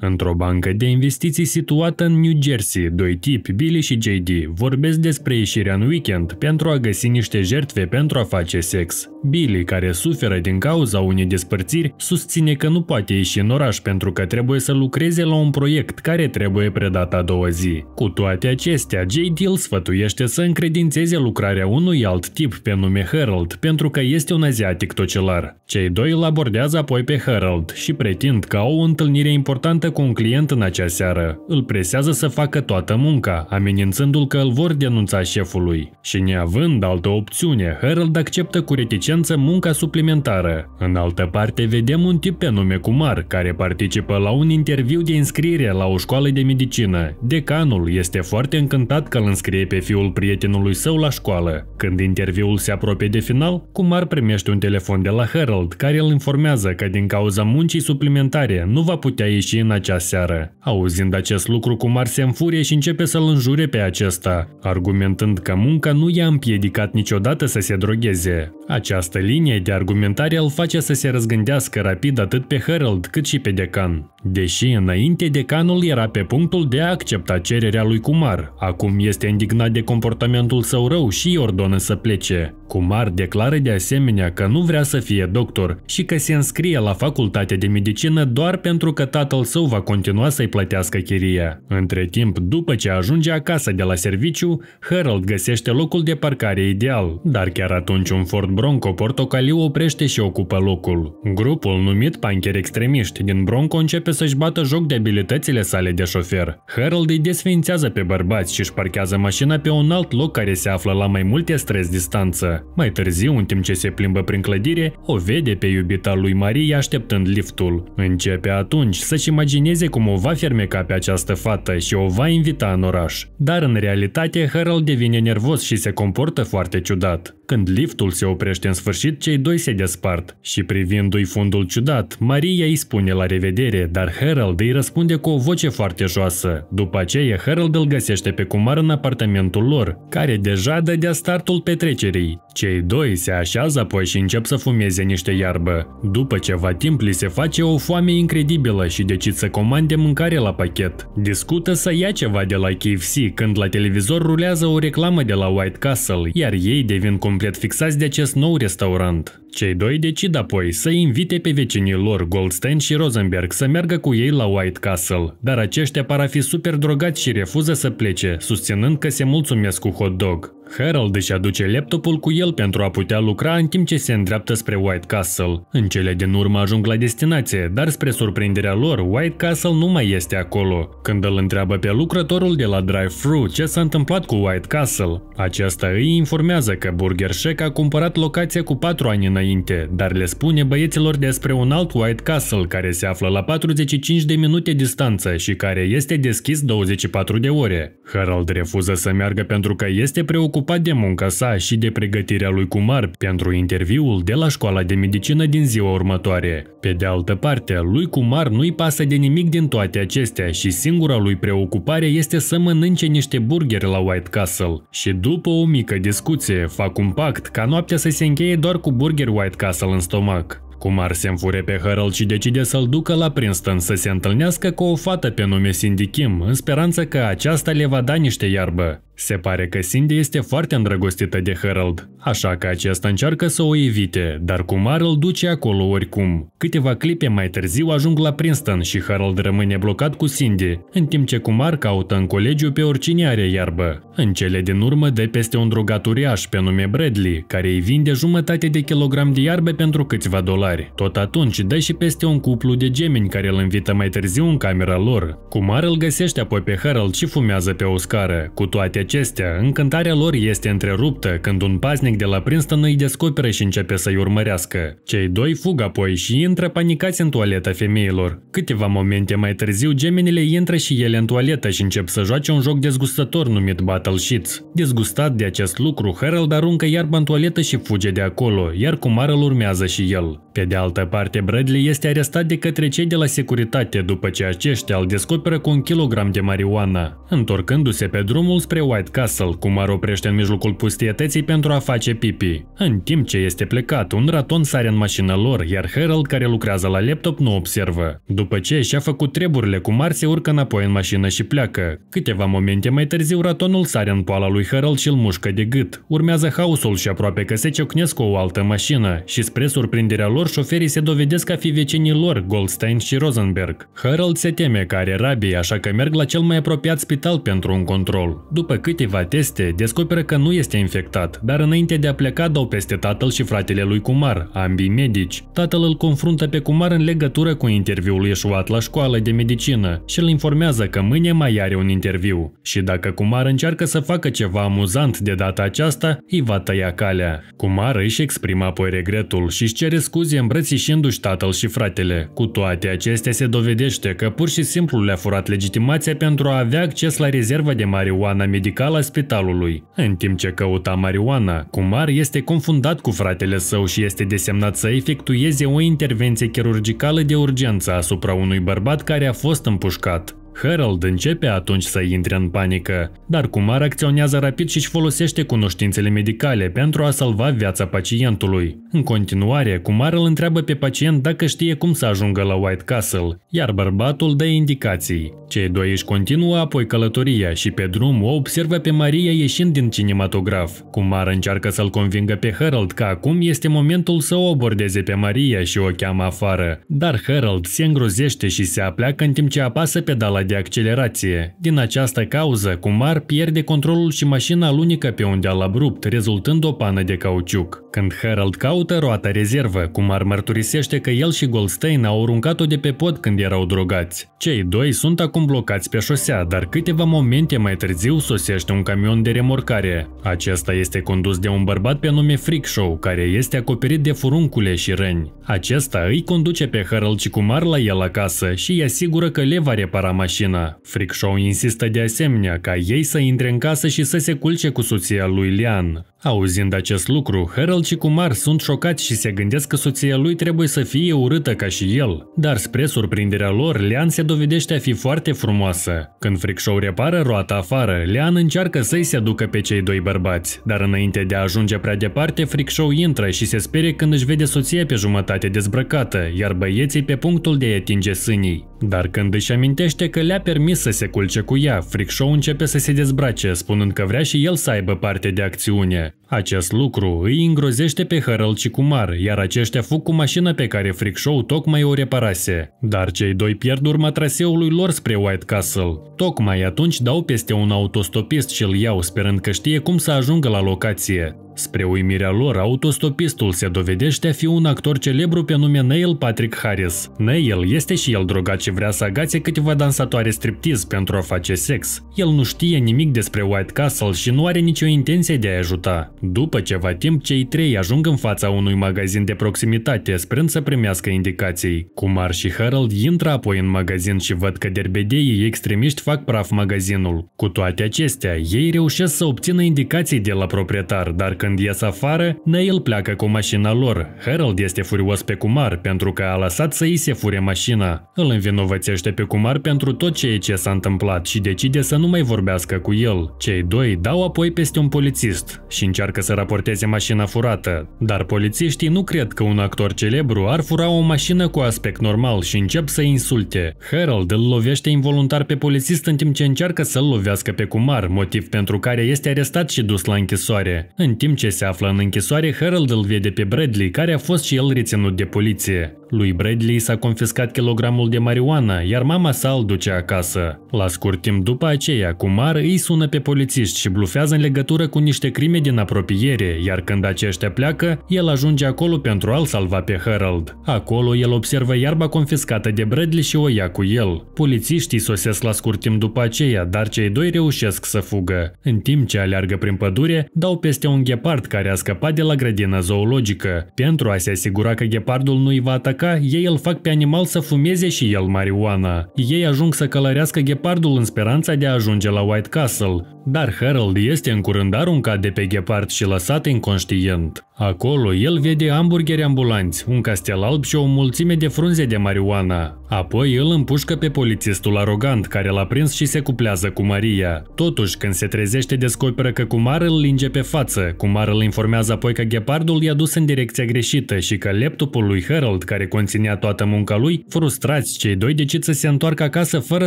Într-o bancă de investiții situată în New Jersey, doi tipi, Billy și JD, vorbesc despre ieșirea în weekend pentru a găsi niște jertfe pentru a face sex. Billy, care suferă din cauza unei despărțiri, susține că nu poate ieși în oraș pentru că trebuie să lucreze la un proiect care trebuie predat a doua zi. Cu toate acestea, JD îl sfătuiește să încredințeze lucrarea unui alt tip pe nume Harold, pentru că este un aziatic tocelar. Cei doi îl abordează apoi pe Harold și pretind că au o întâlnire importantă discută cu un client în acea seară. Îl presează să facă toată munca, amenințându-l că îl vor denunța șefului. Și neavând altă opțiune, Harold acceptă cu reticență munca suplimentară. În altă parte, vedem un tip pe nume Kumar, care participă la un interviu de înscriere la o școală de medicină. Decanul este foarte încântat că îl înscrie pe fiul prietenului său la școală. Când interviul se apropie de final, Kumar primește un telefon de la Harold, care îl informează că din cauza muncii suplimentare nu va putea ieși în acea seară. Auzind acest lucru, Kumar se înfurie și începe să-l înjure pe acesta, argumentând că munca nu i-a împiedicat niciodată să se drogheze. Această linie de argumentare îl face să se răzgândească rapid atât pe Harold cât și pe decan. Deși înainte decanul era pe punctul de a accepta cererea lui Kumar, acum este indignat de comportamentul său rău și îi ordonă să plece. Kumar declară de asemenea că nu vrea să fie doctor și că se înscrie la facultatea de medicină doar pentru că tatăl său va continua să-i plătească chiria. Între timp, după ce ajunge acasă de la serviciu, Harold găsește locul de parcare ideal, dar chiar atunci un Ford Bronco portocaliu oprește și ocupă locul. Grupul numit Pancheri Extremiști din Bronco începe să-și bată joc de abilitățile sale de șofer. Harold îi desfințează pe bărbați și își parchează mașina pe un alt loc care se află la mai multe străzi distanță. Mai târziu, în timp ce se plimbă prin clădire, o vede pe iubita lui Marie așteptând liftul. Începe atunci să-și imagine imagineze cum o va fermeca pe această fată și o va invita în oraș. Dar în realitate, Harold devine nervos și se comportă foarte ciudat. Când liftul se oprește în sfârșit, cei doi se despart și privindu-i fundul ciudat, Maria îi spune la revedere, dar Harold îi răspunde cu o voce foarte joasă. După aceea, Harold îl găsește pe Kumar în apartamentul lor, care deja dădea startul petrecerii. Cei doi se așează apoi și încep să fumeze niște iarbă. După ceva timp, li se face o foame incredibilă și decid să comande mâncare la pachet. Discută să ia ceva de la KFC când la televizor rulează o reclamă de la White Castle, iar ei devin cum complet fixați de acest nou restaurant. Cei doi decid apoi să invite pe vecinii lor Goldstein și Rosenberg să meargă cu ei la White Castle, dar aceștia par a fi super drogați și refuză să plece, susținând că se mulțumesc cu hot dog. Harold își aduce laptopul cu el pentru a putea lucra în timp ce se îndreaptă spre White Castle. În cele din urmă ajung la destinație, dar spre surprinderea lor, White Castle nu mai este acolo. Când îl întreabă pe lucrătorul de la drive-thru ce s-a întâmplat cu White Castle, acesta îi informează că Burger Shack a cumpărat locația cu 4 ani înainte înainte, dar le spune băieților despre un alt White Castle care se află la 45 de minute distanță și care este deschis 24 de ore. Harald refuză să meargă pentru că este preocupat de munca sa și de pregătirea lui Kumar pentru interviul de la școala de medicină din ziua următoare. Pe de altă parte, lui Kumar nu-i pasă de nimic din toate acestea și singura lui preocupare este să mănânce niște burgeri la White Castle. Și după o mică discuție, fac un pact ca noaptea să se încheie doar cu burgeri White Castle în stomac. Kumar se înfure pe Harold și decide să-l ducă la Princeton să se întâlnească cu o fată pe nume Cindy Kim, în speranță că aceasta le va da niște iarbă. Se pare că Cindy este foarte îndrăgostită de Harold, așa că acesta încearcă să o evite, dar Kumar îl duce acolo oricum. Câteva clipe mai târziu ajung la Princeton și Harold rămâne blocat cu Cindy, în timp ce Kumar caută în colegiu pe oricine are iarbă. În cele din urmă de peste un drogat uriaș pe nume Bradley, care îi vinde jumătate de kilogram de iarbă pentru câțiva dolari. Tot atunci dă și peste un cuplu de gemeni care îl invită mai târziu în camera lor. Kumar îl găsește apoi pe Harold și fumează pe o scară. Cu toate acestea, încântarea lor este întreruptă când un paznic de la Princeton îi descoperă și începe să-i urmărească. Cei doi fug apoi și intră panicați în toaleta femeilor. Câteva momente mai târziu, gemenile intră și ele în toaletă și încep să joace un joc dezgustător numit Battle Sheets. Dezgustat de acest lucru, Harold aruncă iarba în toaletă și fuge de acolo, iar Kumar îl urmează și el. Pe de altă parte, Bradley este arestat de către cei de la securitate după ce aceștia îl descoperă cu un kilogram de marijuana. întorcându-se pe drumul spre White White Castle, cum ar oprește în mijlocul pustietății pentru a face pipi. În timp ce este plecat, un raton sare în mașina lor, iar Harold, care lucrează la laptop, nu observă. După ce și-a făcut treburile cu se urcă înapoi în mașină și pleacă. Câteva momente mai târziu, ratonul sare în poala lui Harold și îl mușcă de gât. Urmează haosul și aproape că se ciocnesc cu o altă mașină și spre surprinderea lor, șoferii se dovedesc a fi vecinii lor, Goldstein și Rosenberg. Harold se teme că are rabii, așa că merg la cel mai apropiat spital pentru un control. După câteva teste, descoperă că nu este infectat, dar înainte de a pleca dau peste tatăl și fratele lui Kumar, ambii medici. Tatăl îl confruntă pe Kumar în legătură cu interviul ieșuat la școală de medicină și îl informează că mâine mai are un interviu. Și dacă Kumar încearcă să facă ceva amuzant de data aceasta, îi va tăia calea. Kumar își exprimă apoi regretul și își cere scuze îmbrățișându-și tatăl și fratele. Cu toate acestea se dovedește că pur și simplu le-a furat legitimația pentru a avea acces la rezervă de marijuana medicală medical al spitalului. În timp ce căuta marijuana, Kumar este confundat cu fratele său și este desemnat să efectueze o intervenție chirurgicală de urgență asupra unui bărbat care a fost împușcat. Harold începe atunci să intre în panică, dar Kumar acționează rapid și își folosește cunoștințele medicale pentru a salva viața pacientului. În continuare, Kumar îl întreabă pe pacient dacă știe cum să ajungă la White Castle, iar bărbatul dă indicații. Cei doi își continuă apoi călătoria și pe drum o observă pe Maria ieșind din cinematograf. Kumar încearcă să-l convingă pe Harold că acum este momentul să o abordeze pe Maria și o cheamă afară, dar Harold se îngrozește și se apleacă în timp ce apasă pedala de accelerație. Din această cauză, Kumar pierde controlul și mașina alunică pe un deal abrupt, rezultând o pană de cauciuc. Când Harold caută roata rezervă, Kumar mărturisește că el și Goldstein au aruncat-o de pe pod când erau drogați. Cei doi sunt acum blocați pe șosea, dar câteva momente mai târziu sosește un camion de remorcare. Acesta este condus de un bărbat pe nume Freak Show, care este acoperit de furuncule și răni. Acesta îi conduce pe Harold și Kumar la el acasă și îi asigură că le va repara mașina mașină. Frickshow insistă de asemenea ca ei să intre în casă și să se culce cu soția lui Lian. Auzind acest lucru, Harold și Kumar sunt șocați și se gândesc că soția lui trebuie să fie urâtă ca și el. Dar spre surprinderea lor, Lian se dovedește a fi foarte frumoasă. Când Frickshow repară roata afară, Lian încearcă să-i aducă pe cei doi bărbați. Dar înainte de a ajunge prea departe, Frickshow intră și se sperie când își vede soția pe jumătate dezbrăcată, iar băieții pe punctul de a atinge sânii. Dar când își amintește că le-a permis să se culce cu ea, Freakshow începe să se dezbrace, spunând că vrea și el să aibă parte de acțiune. Acest lucru îi îngrozește pe Harold și Kumar, iar aceștia fug cu mașina pe care Freakshow tocmai o reparase. Dar cei doi pierd urma traseului lor spre White Castle. Tocmai atunci dau peste un autostopist și îl iau, sperând că știe cum să ajungă la locație. Spre uimirea lor, autostopistul se dovedește a fi un actor celebru pe nume Neil Patrick Harris. Neil este și el drogat și vrea să agațe câteva dansatoare striptiz pentru a face sex. El nu știe nimic despre White Castle și nu are nicio intenție de a ajuta. După ceva timp, cei trei ajung în fața unui magazin de proximitate, sperând să primească indicații. Kumar și Harold intră apoi în magazin și văd că derbedeii extremiști fac praf magazinul. Cu toate acestea, ei reușesc să obțină indicații de la proprietar, dar când când ies afară, Neil pleacă cu mașina lor. Harold este furios pe Kumar pentru că a lăsat să îi se fure mașina. Îl învinovățește pe Kumar pentru tot ceea ce s-a întâmplat și decide să nu mai vorbească cu el. Cei doi dau apoi peste un polițist și încearcă să raporteze mașina furată. Dar polițiștii nu cred că un actor celebru ar fura o mașină cu aspect normal și încep să insulte. Harold îl lovește involuntar pe polițist în timp ce încearcă să-l lovească pe Kumar, motiv pentru care este arestat și dus la închisoare. În timp ce se află în închisoare, Harold îl vede pe Bradley, care a fost și el reținut de poliție. Lui Bradley s-a confiscat kilogramul de marijuana, iar mama sa îl duce acasă. La scurt timp după aceea, Kumar îi sună pe polițiști și blufează în legătură cu niște crime din apropiere, iar când aceștia pleacă, el ajunge acolo pentru a-l salva pe Harold. Acolo, el observă iarba confiscată de Bradley și o ia cu el. Polițiștii sosesc la scurt timp după aceea, dar cei doi reușesc să fugă. În timp ce aleargă prin pădure, dau peste un ghepard care a scăpat de la grădina zoologică. Pentru a se asigura că ghepardul nu îi va ataca ataca, ei îl fac pe animal să fumeze și el marijuana. Ei ajung să călărească ghepardul în speranța de a ajunge la White Castle dar Harold este în curând aruncat de pe ghepard și lăsat inconștient. Acolo el vede hamburgeri ambulanți, un castel alb și o mulțime de frunze de marijuana. Apoi îl împușcă pe polițistul arogant care l-a prins și se cuplează cu Maria. Totuși, când se trezește, descoperă că Kumar îl linge pe față. Kumar îl informează apoi că ghepardul i-a dus în direcția greșită și că laptopul lui Harold, care conținea toată munca lui, frustrați cei doi decid să se întoarcă acasă fără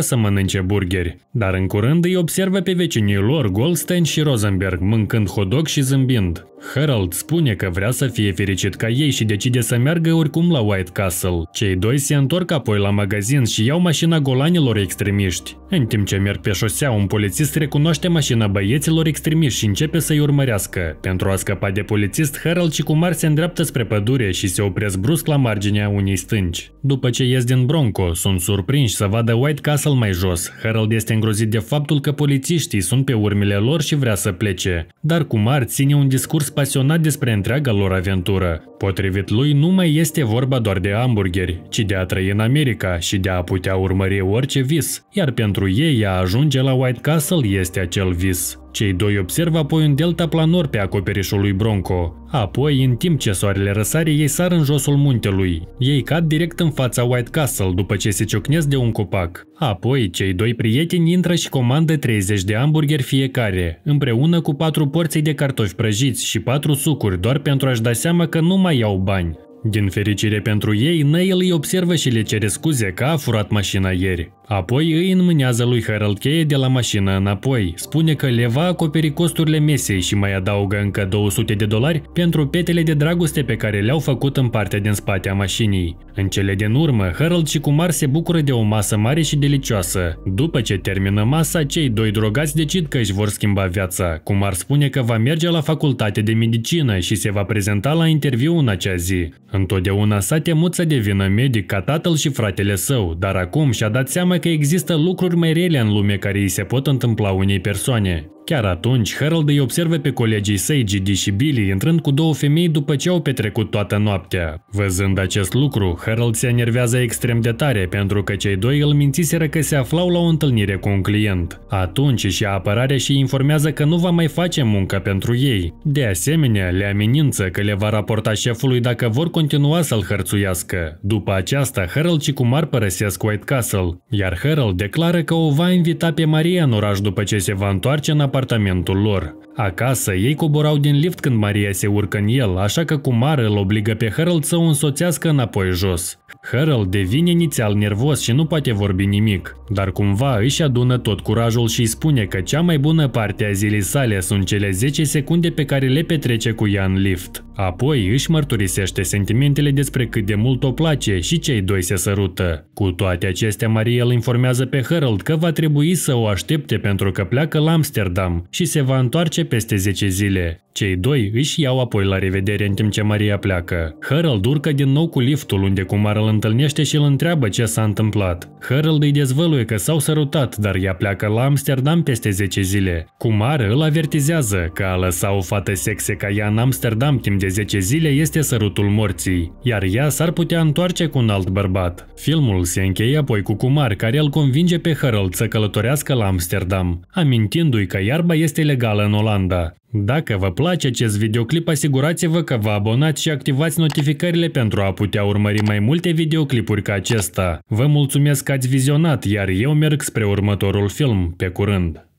să mănânce burgeri. Dar în curând îi observă pe vecinii lui lor Goldstein și Rosenberg, mâncând hotdog și zâmbind. Harold spune că vrea să fie fericit ca ei și decide să meargă oricum la White Castle. Cei doi se întorc apoi la magazin și iau mașina golanilor extremiști. În timp ce merg pe șosea, un polițist recunoaște mașina băieților extremiști și începe să-i urmărească. Pentru a scăpa de polițist, Harold și Kumar se îndreaptă spre pădure și se opresc brusc la marginea unei stânci. După ce ies din Bronco, sunt surprinși să vadă White Castle mai jos. Harold este îngrozit de faptul că polițiștii sunt pe urmele lor și vrea să plece. Dar Kumar ține un discurs spasionat despre întreaga lor aventură. Potrivit lui, nu mai este vorba doar de hamburgeri, ci de a trăi în America și de a putea urmări orice vis, iar pentru ei a ajunge la White Castle este acel vis. Cei doi observă apoi un delta planor pe acoperișul lui Bronco. Apoi, în timp ce soarele răsare, ei sar în josul muntelui. Ei cad direct în fața White Castle după ce se ciocnesc de un copac. Apoi, cei doi prieteni intră și comandă 30 de hamburgeri fiecare, împreună cu patru porții de cartofi prăjiți și patru sucuri, doar pentru a-și da seama că nu mai iau bani. Din fericire pentru ei, Neil îi observă și le cere scuze că a furat mașina ieri. Apoi îi înmânează lui Harold cheie de la mașină înapoi, spune că le va acoperi costurile mesei și mai adaugă încă 200 de dolari pentru petele de dragoste pe care le-au făcut în partea din spate a mașinii. În cele din urmă, Harold și Kumar se bucură de o masă mare și delicioasă. După ce termină masa, cei doi drogați decid că își vor schimba viața. Kumar spune că va merge la facultate de medicină și se va prezenta la interviu în acea zi. Întotdeauna s-a temut să devină medic ca tatăl și fratele său, dar acum și-a dat seama seama că există lucruri mai rele în lume care îi se pot întâmpla unei persoane. Chiar atunci, Harold îi observă pe colegii săi Gigi și Billy intrând cu două femei după ce au petrecut toată noaptea. Văzând acest lucru, Harold se enervează extrem de tare pentru că cei doi îl mințiseră că se aflau la o întâlnire cu un client. Atunci și apărarea și informează că nu va mai face muncă pentru ei. De asemenea, le amenință că le va raporta șefului dacă vor continua să-l hărțuiască. După aceasta, Harold și Kumar părăsesc White Castle, iar Harold declară că o va invita pe Maria în oraș după ce se va întoarce în apartamentul lor. Acasă, ei coborau din lift când Maria se urcă în el, așa că Kumar îl obligă pe Harold să o însoțească înapoi jos. Harold devine inițial nervos și nu poate vorbi nimic, dar cumva își adună tot curajul și îi spune că cea mai bună parte a zilei sale sunt cele 10 secunde pe care le petrece cu ea în lift. Apoi își mărturisește sentimentele despre cât de mult o place și cei doi se sărută. Cu toate acestea, Maria îl informează pe Harold că va trebui să o aștepte pentru că pleacă la Amsterdam și se va întoarce peste 10 zile. Cei doi își iau apoi la revedere în timp ce Maria pleacă. Harold urcă din nou cu liftul unde Kumar îl întâlnește și îl întreabă ce s-a întâmplat. Harold îi dezvăluie că s-au sărutat, dar ea pleacă la Amsterdam peste 10 zile. Kumar îl avertizează că a lăsa o fată sexe ca ea în Amsterdam timp de 10 zile este sărutul morții, iar ea s-ar putea întoarce cu un alt bărbat. Filmul se încheie apoi cu Kumar care îl convinge pe Harold să călătorească la Amsterdam, amintindu-i că iarba este legală în Olanda. Dacă vă place acest videoclip, asigurați-vă că vă abonați și activați notificările pentru a putea urmări mai multe videoclipuri ca acesta. Vă mulțumesc că ați vizionat, iar eu merg spre următorul film, pe curând!